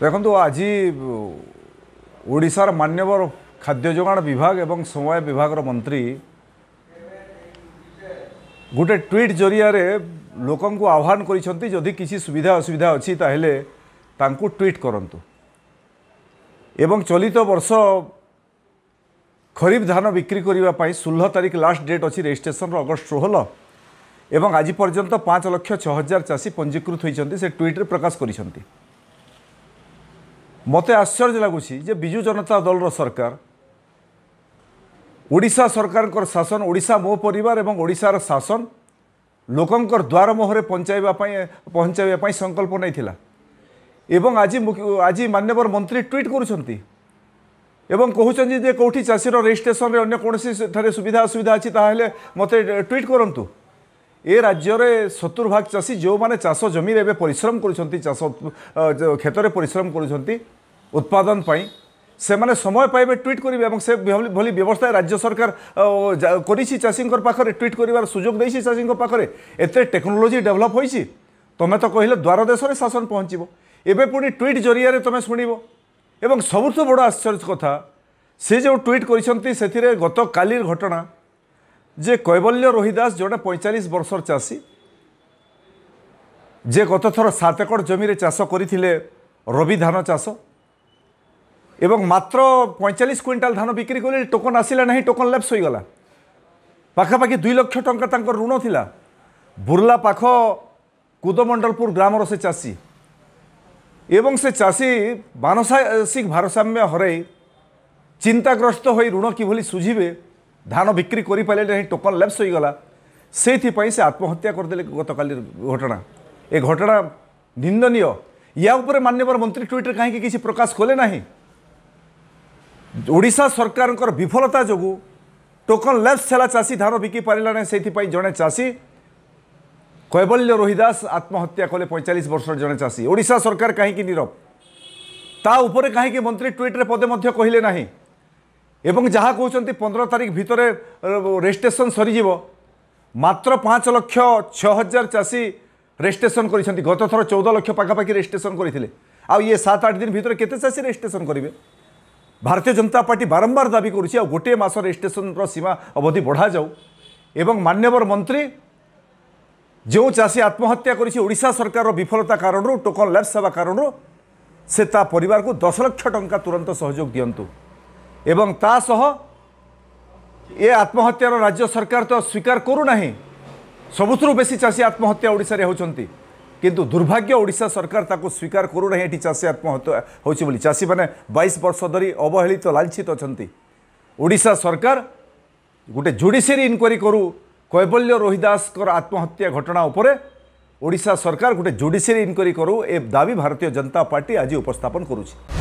ଦେଖନ୍ତୁ ଆଜି ଓଡ଼ିଶାର ମାନ୍ୟବର ଖାଦ୍ୟ ଯୋଗାଣ ବିଭାଗ ଏବଂ ସମୟ ବିଭାଗର ମନ୍ତ୍ରୀ ଗୋଟେ ଟ୍ୱିଟ୍ ଜରିଆରେ ଲୋକଙ୍କୁ ଆହ୍ୱାନ କରିଛନ୍ତି ଯଦି କିଛି ସୁବିଧା ଅସୁବିଧା ଅଛି ତାହେଲେ ତାଙ୍କୁ ଟ୍ୱିଟ୍ କରନ୍ତୁ ଏବଂ ଚଳିତ ବର୍ଷ ଖରିଫ ଧାନ ବିକ୍ରି କରିବା ପାଇଁ ଷୋହଳ ତାରିଖ ଲାଷ୍ଟ ଡେଟ୍ ଅଛି ରେଜିଷ୍ଟ୍ରେସନର ଅଗଷ୍ଟ ଷୋହଳ ଏବଂ ଆଜି ପର୍ଯ୍ୟନ୍ତ ପାଞ୍ଚ ଲକ୍ଷ ଛଅ ହଜାର ଚାଷୀ ପଞ୍ଜୀକୃତ ହୋଇଛନ୍ତି ସେ ଟ୍ୱିଟ୍ରେ ପ୍ରକାଶ କରିଛନ୍ତି মতো আশ্চর্য লাগুছি যে বিজু জনতা দলর সরকার ওড়শা সরকার শাসন ওড়শা মো পরিবার এবং ওড়শার শাসন লোকর দ্বার মোহরে পঞ্চাইবা পঞ্চাইবা সংকল্প নেইছিলা এবং আজি আজি মান্যবর মন্ত্রী টুইট করছেন এবং কুচন যে কোটি চাষীর রেজিষ্ট্রেসন অন্য কোণী সুবিধা অসুবিধা আছে তাহলে মতো টুইট করতু এ রাজ্যরে সত্তর ভাগ চাষী যে চাষ জমি এবে পরিশ্রম করছেন চাষ ক্ষেত্রে পরিশ্রম করছেন উৎপাদন পাই সেমানে সময় পাইবে টুইট করবে এবং সে ভলি ব্যবস্থা রাজ্য সরকার করেছি চাষীঙ্ পাখে টুইট করবার সুযোগ দিয়েছি চাষীঙ্ পাখে এত টেকনোলোজি ডেভেলপ হয়েছে তুমি তো কহিলে দ্বার দেশের শাসন পৌঁছব এবে পুঁড়ি টুইট জরিয়ারে তুমি শুণব এবং সবুঠ বড় আশ্চর্য কথা সে যে টুইট করছেন সেতিরে গতকালির ঘটনা যে কৈবল্য রোহিদাস যেটা পঁয়তাল্লিশ বর্ষর চাষী যে গতথর সাত একর জমিরে চাষ করে রবি ধান চাষ এবং মাত্র পঁয়তাল্লিশ কুইন্টাল ধান বিক্রি করলে টোকন আসলে না টোকন ল্যাপস হয়ে গলা পাখাপাখি দুই লক্ষ টঙ্কা তাঁর ঋণ লা বুর্লা পাখ কুদমণ্ডলপুর গ্রামর সে চাষী এবং সে চাষী মানসিক ভারসাম্য হরাই চিন্তাগ্রস্ত হয়ে ঋণ কিভাবে সুঝিবে धान बिक्री करें नहीं टोकन लैप्स होगा से आत्महत्या करदे गत का घटना ये घटना निंदन या मानवर मंत्री ट्विटर कहीं किसी प्रकाश कले ना ओडा सरकार विफलता जो टोकन लैप्स है चाषी धान बिकी पारा ना से जड़े चाषी कैबल्य रोहिदास आत्महत्या कले पैंतालीस वर्ष जड़े चाषी ओडा सरकार कहीं नीरव ता कहीं मंत्री ट्विटर पदे कहले ना এবং যাহা কৌঁচ পনেরো তারিখ ভিতরে রেজিষ্ট্রেসন সরিযিব মাত্র পাঁচ লক্ষ ছ হাজার চাষী রেজিষ্ট্রেসন করেছেন গত থর চৌদ লক্ষ পাখাপাখি রেজিষ্ট্রেসন করে আয়ে সাত আট দিন ভিতরে কেতে চাষী রেজিষ্ট্রেসন করবে ভারতীয় জনতা পার্টি বারম্বার দাবি করছে গোটিয়ে মাস রেজিষ্ট্রেসনর সীমা অবধি বড়া যাও এবং মান্যবর মন্ত্রী যে চাষী আত্মহত্যা করেছে ওড়শা সরকারের বিফলতা কারণ টোকন ল্যাপস হওয়া কারণ সে তা পরিবারকে দশ লক্ষ টঙ্কা তুরন্ত সহযোগ দিয়ে এবং তা সহ এ আত্মহত্যার রাজ্য সরকার তো স্বীকার করু না সবুথর বেশি চাষী আত্মহত্যা ওড়শার হচ্ছেন কিন্তু দুর্ভাগ্য ওড়শা সরকার তাকে স্বীকার করু না এটি চাষী আত্মহত্যা হচ্ছে বলে চাষী মানে বাইশ বর্ষ ধর অবহেলিত লাঞ্ছিত অনেক ওড়শা সরকার গোটে জুডিসিয়ারি ইনকোয়ারি করু কৈবল্য রোহিদাসর আত্মহত্যা ঘটনা উপরে ওড়শা সরকার গোটে জুডিসিয়ারি ইনকোয়ারি করু এ দাবি ভারতীয় জনতা পার্টি আজ উপস্থাপন করুছে